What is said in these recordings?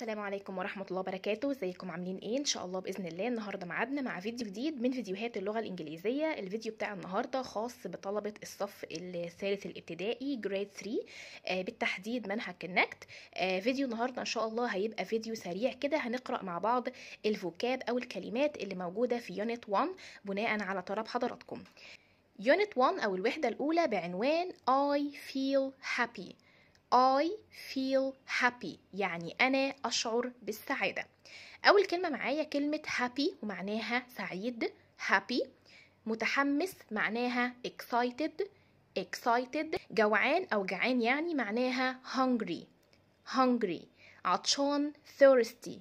السلام عليكم ورحمه الله وبركاته ازيكم عاملين ايه ان شاء الله باذن الله النهارده معادنا مع فيديو جديد من فيديوهات اللغه الانجليزيه الفيديو بتاع النهارده خاص بطلبه الصف الثالث الابتدائي جريد 3 آه بالتحديد منهج كونكت آه فيديو النهارده ان شاء الله هيبقى فيديو سريع كده هنقرا مع بعض الفوكاب او الكلمات اللي موجوده في يونت 1 بناء على طلب حضراتكم يونت 1 او الوحده الاولى بعنوان I feel happy I feel happy يعني أنا أشعر بالسعادة أول كلمة معايا كلمة happy ومعناها سعيد happy متحمس معناها excited excited جوعان أو جعان يعني معناها hungry hungry عطشان thirsty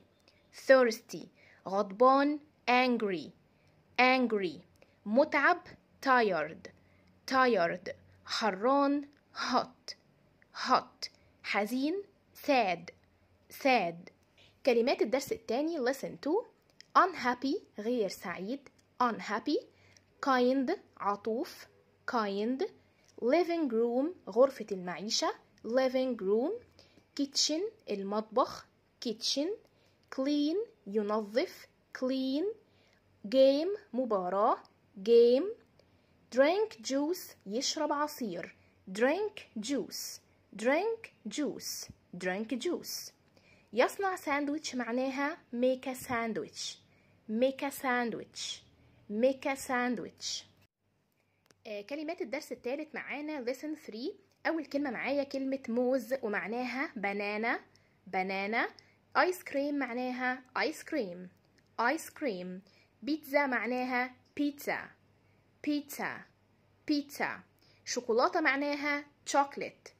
thirsty غضبان angry angry متعب tired tired حران hot hot حزين sad sad كلمات الدرس التاني listen to unhappy غير سعيد unhappy kind عطوف kind living room غرفة المعيشة living room kitchen المطبخ kitchen clean ينظف clean game مباراة game drink juice يشرب عصير drink juice drink juice drink juice يصنع ساندويتش معناها make a sandwich make a sandwich make a sandwich آه كلمات الدرس الثالث معانا lesson 3 أول كلمة معايا كلمة موز ومعناها بنانا بنانا آيس كريم معناها آيس كريم آيس كريم بيتزا معناها بيتزا بيتزا بيتزا شوكولاتة معناها chocolate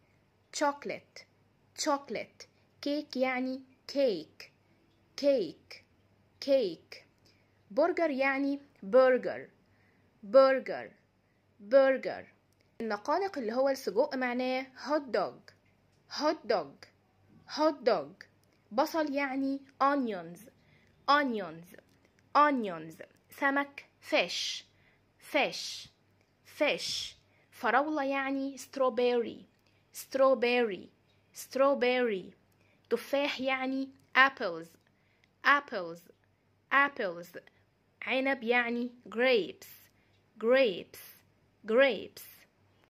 chocolate chocolate كيك يعني كيك كيك كيك برجر يعني برجر برجر برجر النقانق اللي هو السجق معناه هوت دوج هوت دوج هوت دوج بصل يعني onions onions onions سمك فيش فيش فيش فراولة يعني ستروبيري strawberry strawberry تفاح يعني apples apples apples عنب يعني grapes grapes grapes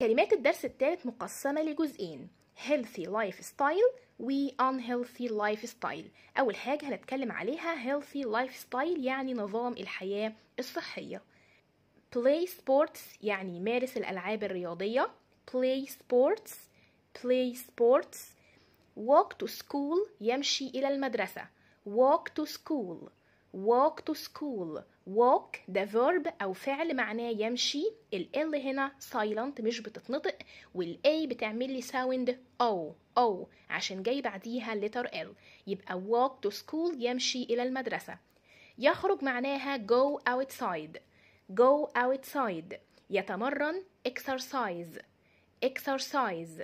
كلمات الدرس الثالث مقسمة لجزئين healthy lifestyle و unhealthy lifestyle أول حاجة هنتكلم عليها healthy lifestyle يعني نظام الحياة الصحية play sports يعني مارس الألعاب الرياضية play sports play sports walk to school يمشي إلى المدرسة walk to school walk to school walk ده verb أو فعل معناه يمشي ال L هنا silent مش بتتنطق وال A بتعمل لي sound O O عشان جاي بعديها letter L يبقى walk to school يمشي إلى المدرسة يخرج معناها go outside go outside يتمرن exercise exercise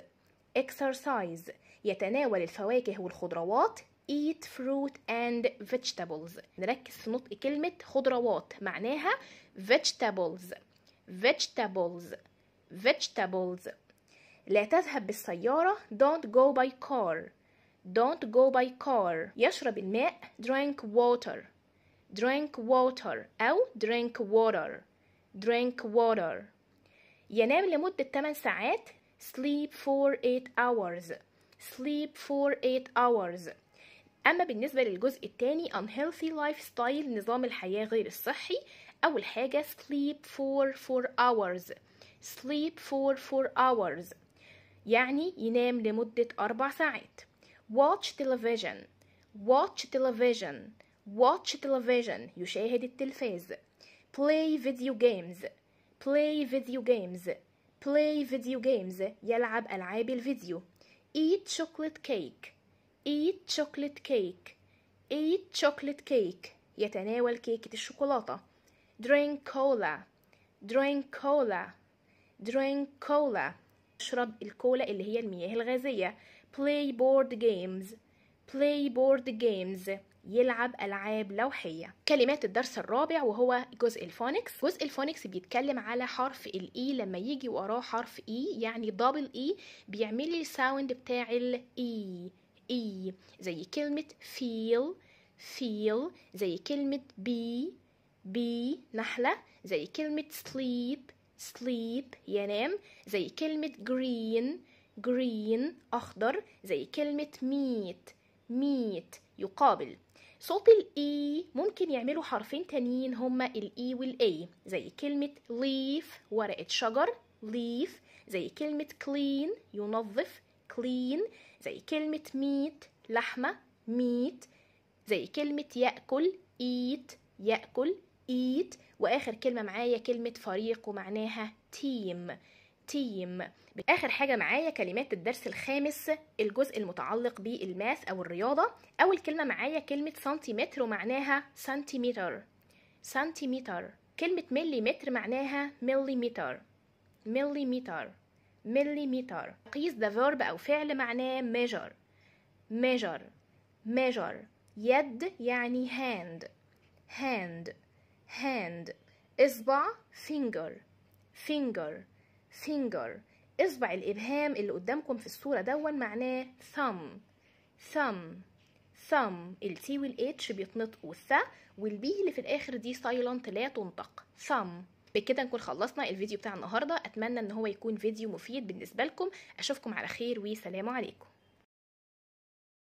exercise يتناول الفواكه والخضروات eat fruit and vegetables نركز في نطق كلمة خضروات معناها vegetables vegetables vegetables لا تذهب بالسيارة don't go by car don't go by car يشرب الماء drink water drink water أو drink water drink water ينام لمدة 8 ساعات sleep for 8 hours sleep for 8 hours أما بالنسبة للجزء الثاني unhealthy lifestyle نظام الحياة غير الصحي أول حاجة sleep for 4 hours sleep for 4 hours يعني ينام لمدة أربع ساعات watch television watch television watch television يشاهد التلفاز play video games play video games play video games يلعب ألعاب الفيديو eat chocolate cake eat chocolate cake eat chocolate cake يتناول كيكة الشوكولاتة drink cola drink cola drink cola اشرب الكولا اللي هي المياه الغازية play board games play board games يلعب ألعاب لوحية كلمات الدرس الرابع وهو جزء الفونكس جزء الفونكس بيتكلم على حرف الإي e لما يجي وراه حرف إي e، يعني دبل إي e بيعمل لي الساوند بتاع الإي إي زي كلمة فيل فيل زي كلمة بي بي نحلة زي كلمة سليب سليب ينام زي كلمة جرين جرين أخضر زي كلمة ميت ميت يقابل صوت الاي e ممكن يعملوا حرفين تانيين هما الاي e والاي زي كلمة leaf ورقة شجر leaf زي كلمة clean ينظف clean زي كلمة meat لحمة meat زي كلمة يأكل eat يأكل eat وآخر كلمة معايا كلمة فريق ومعناها team تيم اخر حاجه معايا كلمات الدرس الخامس الجزء المتعلق بالماث او الرياضه اول كلمه معايا كلمه سنتيمتر ومعناها سنتيمتر سنتيمتر كلمه مليمتر معناها مليمتر مليمتر مليمتر قيس ده فيرب او فعل معناه ميجر ميجر ميجر يد يعني هاند هاند هاند اصبع فينجر فينجر finger اصبع الابهام اللي قدامكم في الصوره دون معناه thumb thumb thumb والـ H بيتنطقوا الثا والبي اللي في الاخر دي سايلنت لا تنطق thumb بكده نكون خلصنا الفيديو بتاع النهارده اتمنى ان هو يكون فيديو مفيد بالنسبه لكم اشوفكم على خير وسلام عليكم